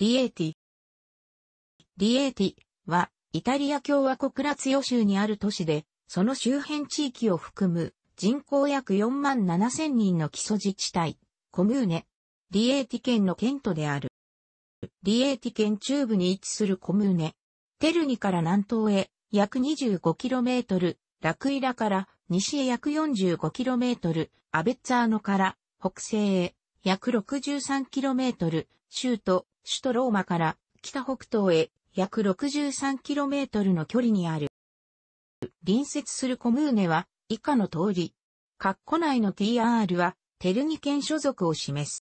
リエーティ。リエーティは、イタリア共和国ラツヨ州にある都市で、その周辺地域を含む、人口約4万7千人の基礎自治体、コムーネ。リエーティ県の県都である。リエーティ県中部に位置するコムーネ。テルニから南東へ約 25km、ラクイラから西へ約 45km、アベッツァーノから北西へ約 63km、州都首都ローマから北北東へ約 63km の距離にある。隣接するコムーネは以下の通り。括弧内の TR はテルニ県所属を示す。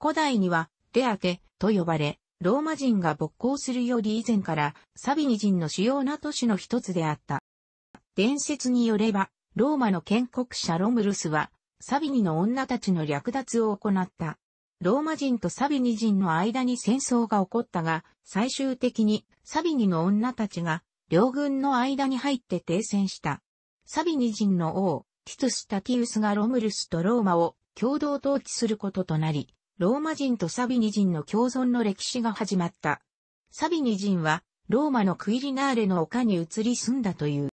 古代にはレアテと呼ばれ、ローマ人が勃興するより以前からサビニ人の主要な都市の一つであった。伝説によれば、ローマの建国者ロムルスはサビニの女たちの略奪を行った。ローマ人とサビニ人の間に戦争が起こったが、最終的にサビニの女たちが両軍の間に入って停戦した。サビニ人の王、ティトス・タティウスがロムルスとローマを共同統治することとなり、ローマ人とサビニ人の共存の歴史が始まった。サビニ人は、ローマのクイリナーレの丘に移り住んだという。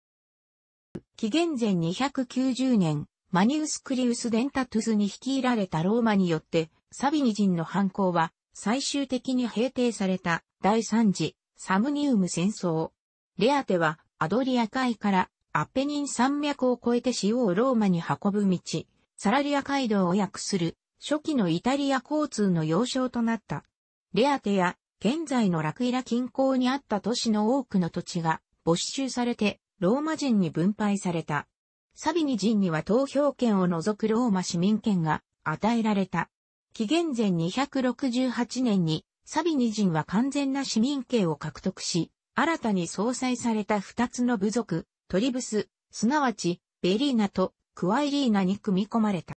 紀元前290年、マニウス・クリウス・デンタトゥスに率いられたローマによって、サビニ人の反抗は最終的に平定された第三次サムニウム戦争。レアテはアドリア海からアッペニン山脈を越えて塩をローマに運ぶ道、サラリア街道を訳する初期のイタリア交通の要衝となった。レアテや現在のラクイラ近郊にあった都市の多くの土地が没収されてローマ人に分配された。サビニ人には投票権を除くローマ市民権が与えられた。紀元前268年にサビニ人は完全な市民権を獲得し、新たに総裁された二つの部族、トリブス、すなわち、ベリーナとクワイリーナに組み込まれた。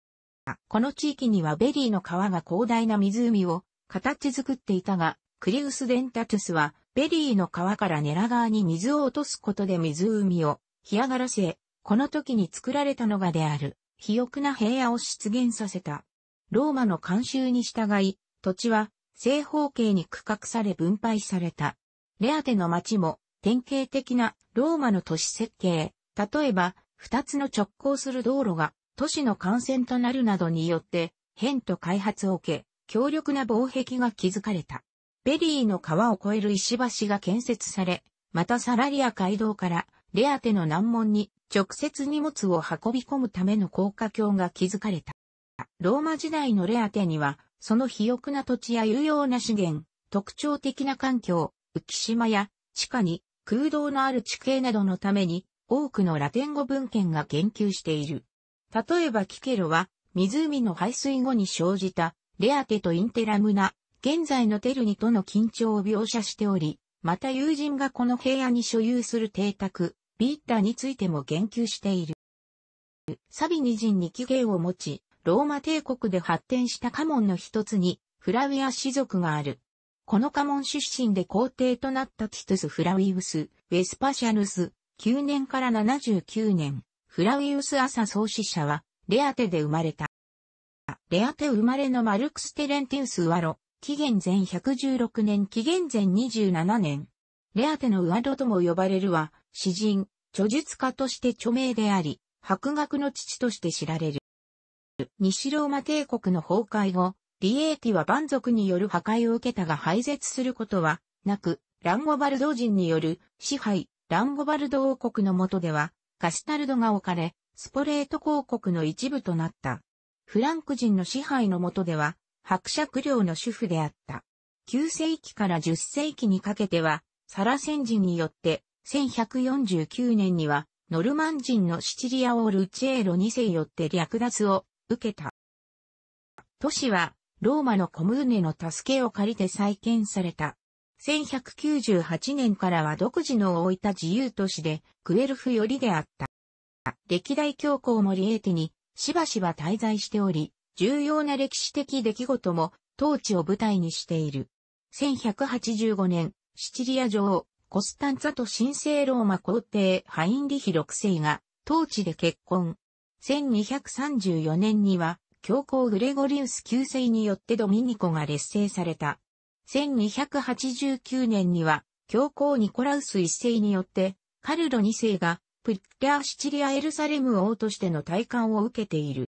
この地域にはベリーの川が広大な湖を形作っていたが、クリウス・デンタトゥスは、ベリーの川からネラ川に水を落とすことで湖を干上がらせ、この時に作られたのがである、肥沃な平野を出現させた。ローマの慣習に従い、土地は正方形に区画され分配された。レアテの町も典型的なローマの都市設計、例えば二つの直行する道路が都市の幹線となるなどによって変と開発を受け、強力な防壁が築かれた。ベリーの川を越える石橋が建設され、またサラリア街道からレアテの難問に直接荷物を運び込むための高架橋が築かれた。ローマ時代のレアテには、その肥沃な土地や有用な資源、特徴的な環境、浮島や地下に空洞のある地形などのために多くのラテン語文献が研究している。例えばキケロは湖の排水後に生じたレアテとインテラムナ、現在のテルニとの緊張を描写しており、また友人がこの平野に所有する邸宅、ビッタについても言及している。サビニ人に起源を持ち、ローマ帝国で発展した家紋の一つに、フラウィア氏族がある。この家紋出身で皇帝となったティトゥス・フラウィウス、ウェスパシャルス、9年から79年、フラウィウス朝創始者は、レアテで生まれた。レアテ生まれのマルクス・テレンテウス・ウアロ、紀元前116年紀元前27年。レアテのウアロとも呼ばれるは、詩人、著述家として著名であり、博学の父として知られる。西ローマ帝国の崩壊後、リエーティは蛮族による破壊を受けたが廃絶することはなく、ランゴバルド人による支配、ランゴバルド王国の下では、カスタルドが置かれ、スポレート公国の一部となった。フランク人の支配の下では、伯爵領の主婦であった。9世紀から10世紀にかけては、サラセン人によって、1149年には、ノルマン人のシチリアオールチェーロ2世よって略奪を受けた。都市は、ローマのコムーネの助けを借りて再建された。1198年からは独自の置いた自由都市で、クエルフ寄りであった。歴代教皇もリエーテに、しばしば滞在しており、重要な歴史的出来事も、統治を舞台にしている。1185年、シチリア女王、コスタンツァと神聖ローマ皇帝ハインリヒ6世が、当地で結婚。1234年には、教皇グレゴリウス9世によってドミニコが劣勢された。1289年には、教皇ニコラウス1世によって、カルロ2世が、プッリアシチリアエルサレム王としての戴冠を受けている。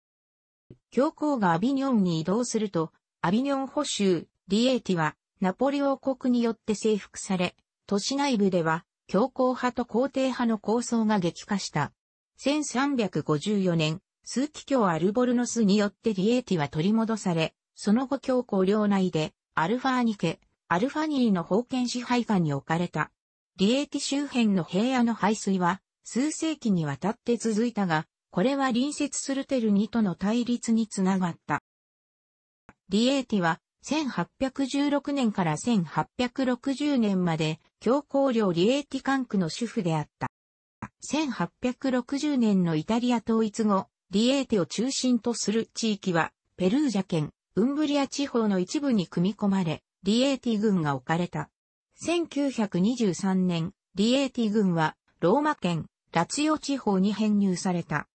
教皇がアビニョンに移動すると、アビニョン保州、リエーティは、ナポリ王国によって征服され、都市内部では、教皇派と皇帝派の構想が激化した。1354年、数奇教アルボルノスによってディエーティは取り戻され、その後教皇領内で、アルファーニ家、アルファニーの封建支配下に置かれた。ディエーティ周辺の平野の排水は、数世紀にわたって続いたが、これは隣接するテルニとの対立につながった。ディエーティは、1816年から1860年まで、教皇領リエーティ管区の主婦であった。1860年のイタリア統一後、リエーテを中心とする地域は、ペルージャ県、ウンブリア地方の一部に組み込まれ、リエーティ軍が置かれた。1923年、リエーティ軍は、ローマ県、ラツィオ地方に編入された。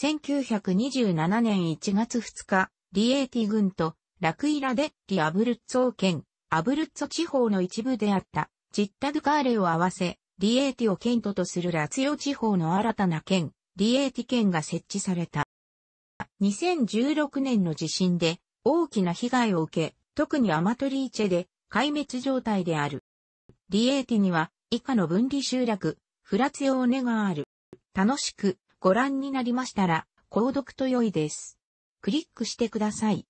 1927年1月2日、リエーティ軍と、ラクイラデッリ・アブルッツォ県、アブルッツォ地方の一部であった、ジッタ・ドゥカーレを合わせ、リエーティを県都とするラツヨ地方の新たな県、リエーティ県が設置された。2016年の地震で大きな被害を受け、特にアマトリーチェで壊滅状態である。リエーティには以下の分離集落、フラツヨオーネがある。楽しくご覧になりましたら、購読と良いです。クリックしてください。